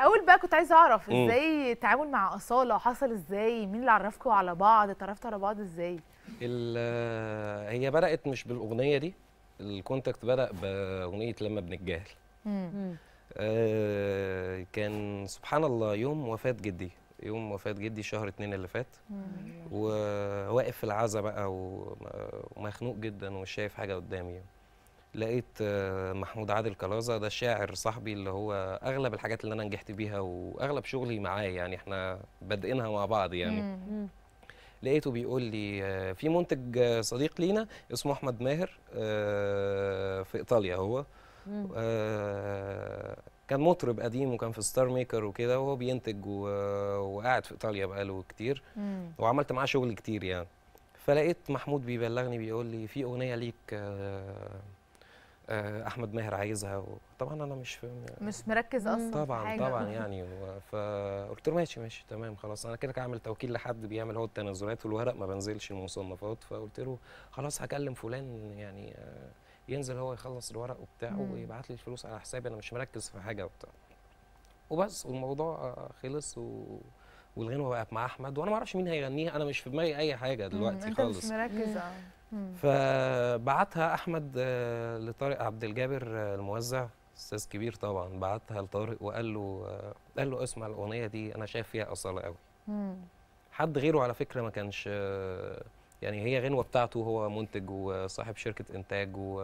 اول بقى كنت عايزه اعرف ازاي التعامل مع اصاله حصل ازاي مين اللي عرفكوا على بعض اتعرفتوا على بعض ازاي هي بدات مش بالاغنيه دي الكونتاكت بدا باغنيه لما بنتجاهل آه كان سبحان الله يوم وفاه جدي يوم وفاه جدي شهر اتنين اللي فات وواقف في العزا بقى ومخنوق جدا ومش شايف حاجه قدامي يعني. لقيت آه، محمود عادل كلازا ده الشاعر صاحبي اللي هو اغلب الحاجات اللي انا نجحت بيها واغلب شغلي معاه يعني احنا بادئينها مع بعض يعني لقيته بيقول لي آه، في منتج آه، صديق لينا اسمه احمد ماهر في ايطاليا هو كان مطرب قديم وكان في ستار ميكر وكده وهو بينتج وقاعد في ايطاليا بقاله كتير وعملت معاه شغل كتير يعني فلقيت محمود بيبلغني بيقول لي في اغنيه ليك آه، احمد ماهر عايزها وطبعا انا مش مش مركز اصلا طبعا حاجة. طبعا يعني فقلت له ماشي ماشي تمام خلاص انا كده عامل توكيل لحد بيعمل هو التنازلات والورق ما بنزلش المصنفات فقلت له خلاص هكلم فلان يعني آه، ينزل هو يخلص الورق وبتاع ويبعت لي الفلوس على حسابي انا مش مركز في حاجه وبتاع وبس والموضوع آه، خلص و... والغنوه بقت مع احمد وانا ما اعرفش مين هيغنيها انا مش في دماغي اي حاجه دلوقتي خالص مش مركز اه فبعتها احمد آه، لطارق عبد الجابر آه، الموزع استاذ كبير طبعا بعتها لطارق وقال له آه، قال له اسمع الاغنيه دي انا شايف فيها اصاله قوي حد غيره على فكره ما كانش يعني هي غنوه بتاعته هو منتج وصاحب شركه انتاج و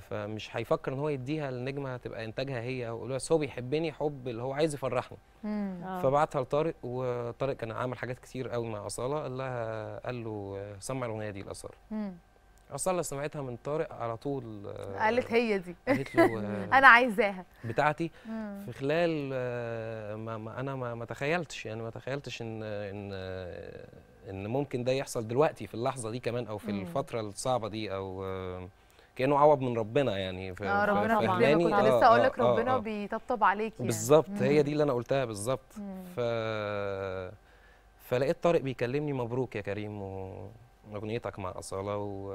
فمش هيفكر ان هو يديها لنجمه هتبقى انتاجها هي بس هو بيحبني حب اللي هو عايز يفرحني آه. فبعتها لطارق وطارق كان عامل حاجات كتير قوي مع اصاله قال لها قال له سمع الاغنيه دي لاصاله اصاله سمعتها من طارق على طول قالت هي دي آه، قالت له آه، انا عايزاها بتاعتي في خلال ما, ما انا ما, ما تخيلتش يعني ما تخيلتش ان ان ان ممكن ده يحصل دلوقتي في اللحظه دي كمان او في الفتره الصعبه دي او كانه عوض من ربنا يعني في آه،, آه،, آه،, اه ربنا فهماني كنت لسه اقول لك ربنا آه آه بيطبطب عليك يعني. بالظبط هي دي اللي انا قلتها بالظبط ف فلقيت طارق بيكلمني مبروك يا كريم واغنيتك مع اصاله و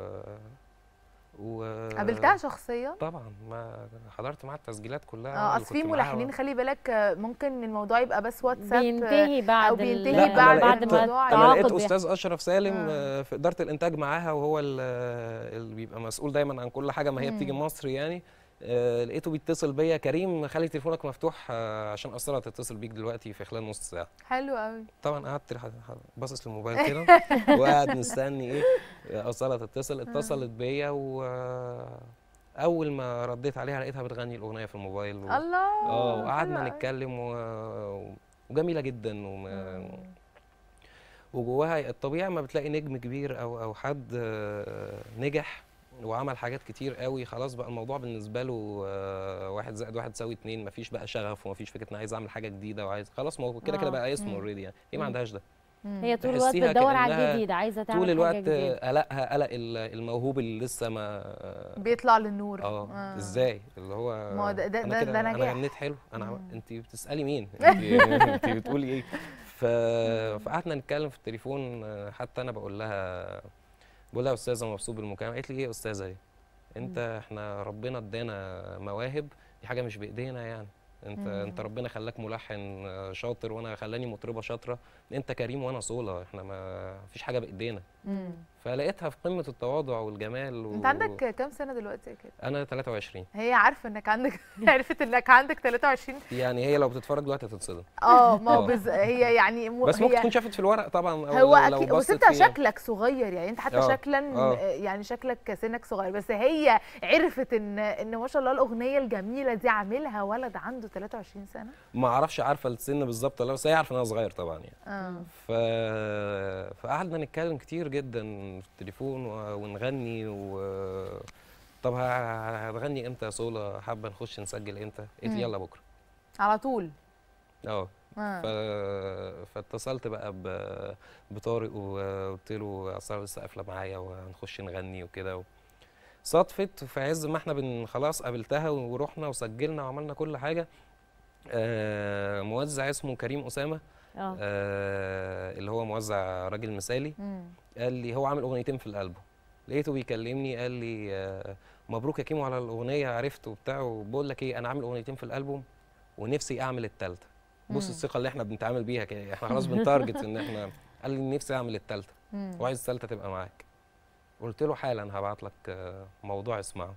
و... قابلتها شخصيا طبعا ما حضرت معاها التسجيلات كلها اه اصل في ملحنين خلي بالك ممكن الموضوع يبقى بس واتساب بينتهي آه، بعد او بينتهي لا بعد بعد ما انا لقيت يعني. استاذ اشرف سالم آه. آه. في اداره الانتاج معاها وهو اللي بيبقى مسؤول دايما عن كل حاجه ما هي بتيجي مصر يعني آه، لقيته بيتصل بيا كريم خلي تليفونك مفتوح آه، عشان اسرع تتصل بيك دلوقتي في خلال نص ساعه حلو قوي طبعا قعدت باصص للموبايل كده وقاعد مستني ايه آه، اسرع تتصل اتصلت بيا و اول ما رديت عليها لقيتها بتغني الاغنيه في الموبايل و... الله اه وقعدنا نتكلم و... وجميله جدا و... وجواها الطبيعي ما بتلاقي نجم كبير او او حد نجح وعمل حاجات كتير قوي خلاص بقى الموضوع بالنسبه له آه، واحد زائد واحد تساوي اتنين مفيش بقى شغف ومفيش فكره انا عايز اعمل حاجه جديده وعايز خلاص ما هو كده كده آه. بقى اسمه اوريدي يعني ليه ما عندهاش ده؟ هي طول الوقت بتدور على الجديد عايزه تعمل طول الوقت قلقها قلق الموهوب اللي لسه ما آه، بيطلع للنور اه, ازاي اللي هو ما ده ده أنا ده نجاح انا غنيت حلو انا انت بتسالي مين؟ انت, بتقولي ايه؟ فقعدنا نتكلم في التليفون حتى انا بقول لها بقول لها يا استاذه مبسوط بالمكالمه قالت لي ايه يا استاذه دي انت احنا ربنا ادانا مواهب دي حاجه مش بايدينا يعني انت مم. انت ربنا خلاك ملحن آه، شاطر وانا خلاني مطربه شاطره انت كريم وانا صوله احنا ما فيش حاجه بايدينا فلقيتها في قمه التواضع والجمال و... انت عندك كام سنه دلوقتي كده انا 23 هي عارفه انك عندك عرفت انك عندك 23 يعني هي لو بتتفرج دلوقتي هتتصدم اه ما هو آه. بز... هي يعني م... بس ممكن هي... تكون شافت في الورق طبعا أو هو اكيد بس انت شكلك صغير يعني انت حتى أوه. شكلا أوه. يعني شكلك سنك صغير بس هي عرفت ان ان ما شاء الله الاغنيه الجميله دي عاملها ولد عنده 23 سنه ما اعرفش عارفه السن بالظبط ولا بس هي عارفه ان انا صغير طبعا يعني اه ف... فقعدنا نتكلم كتير جدا في التليفون ونغني و طب هتغني امتى يا صولا حابه نخش نسجل امتى قالت لي يلا بكره على طول آه. اه ف... فاتصلت بقى ب... بطارق وقلت له اصل لسه قافله معايا وهنخش نغني وكده و... صدفت في عز ما احنا بن خلاص قابلتها ورحنا وسجلنا وعملنا كل حاجه آه موزع اسمه كريم اسامه آه. آه اللي هو موزع راجل مثالي قال لي هو عامل اغنيتين في الالبوم لقيته بيكلمني قال لي آه مبروك يا كيمو على الاغنيه عرفت وبتاع وبقول لك ايه انا عامل اغنيتين في الالبوم ونفسي اعمل الثالثه بص الثقه اللي احنا بنتعامل بيها كده احنا خلاص بنتارجت ان احنا قال لي نفسي اعمل الثالثه وعايز الثالثه تبقى معاك قلت له حالا هبعت لك آه، موضوع اسمعه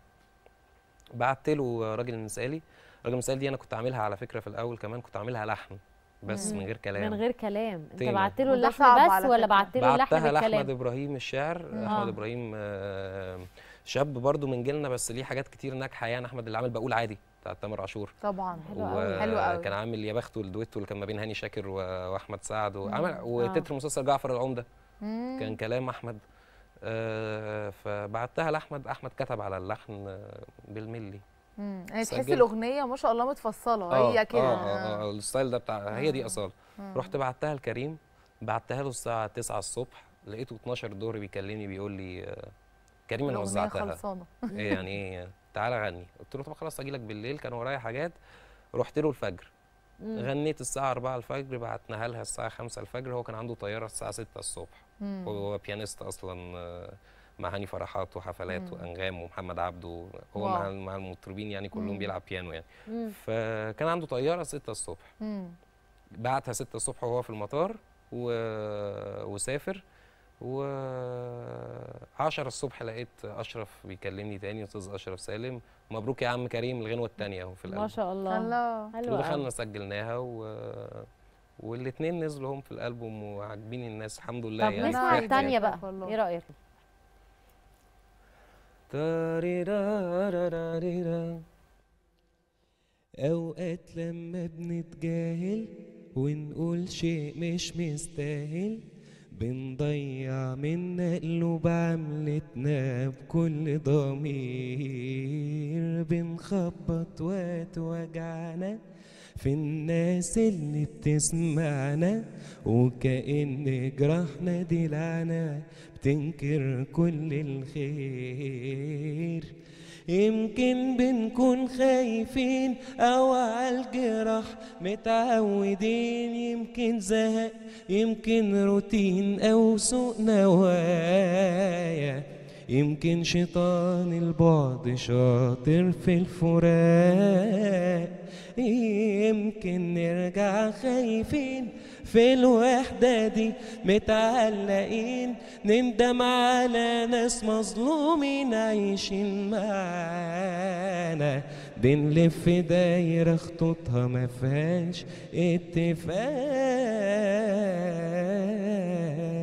بعت له راجل مثالي راجل مثالي دي انا كنت عاملها على فكره في الاول كمان كنت عاملها لحن بس من غير كلام من غير كلام انت بعت له اللحن بس ولا بعت له اللحن بالكلام بعتها لاحمد ابراهيم الشاعر آه. احمد ابراهيم آه، شاب برضو من جيلنا بس ليه حاجات كتير ناجحه يعني احمد اللي عامل بقول عادي بتاع تامر عاشور طبعا حلو قوي حلو قوي كان عامل يا بخته الدويتو اللي كان ما بين هاني شاكر واحمد سعد وعمل وتتر آه. مسلسل جعفر العمده مم. كان كلام احمد آه فبعتها لاحمد احمد كتب على اللحن بالملي امم يعني تحس الاغنيه ما شاء الله متفصله آه هي آه، كده اه اه, آه. الستايل ده بتاع هي دي اصاله رحت بعتها لكريم بعتها له الساعه 9 الصبح لقيته 12 الظهر بيكلمني بيقول لي آه، كريم انا وزعتها خلصانه إيه يعني ايه تعالى غني قلت له طب خلاص اجي لك بالليل كان ورايا حاجات رحت له الفجر مم. غنيت الساعه 4 الفجر بعتناها لها الساعه 5 الفجر هو كان عنده طياره الساعه 6 الصبح مم. هو بيانيست اصلا آه، مع هاني فرحات وحفلات مم. وانغام ومحمد عبده هو مع مع المطربين يعني كلهم بيلعب بيانو يعني مم. فكان عنده طياره 6 الصبح مم. بعتها 6 الصبح وهو في المطار و... وسافر و 10 الصبح لقيت اشرف بيكلمني تاني استاذ اشرف سالم مبروك يا عم كريم الغنوه الثانيه في الالبوم ما شاء الله الله ودخلنا سجلناها و والاثنين نزلوا هم في الالبوم وعاجبين الناس الحمد لله طب يعني نسمع نعم. الثانيه بقى ايه رايك أوقات لما بنتجاهل ونقول شيء مش مستاهل بنضيع منا قلوب عملتنا بكل ضمير بنخبط وجعنا في الناس اللي بتسمعنا وكأن جراحنا دي لعنة بتنكر كل الخير يمكن بنكون خايفين أو عالجراح متعودين يمكن زهق يمكن روتين أو سوء نوايا يمكن شيطان البعد شاطر في الفراق يمكن نرجع خايفين في الوحدة دي متعلقين نندم على ناس مظلومين عايشين معانا بنلف دايرة خطوطها ما فيهاش اتفاق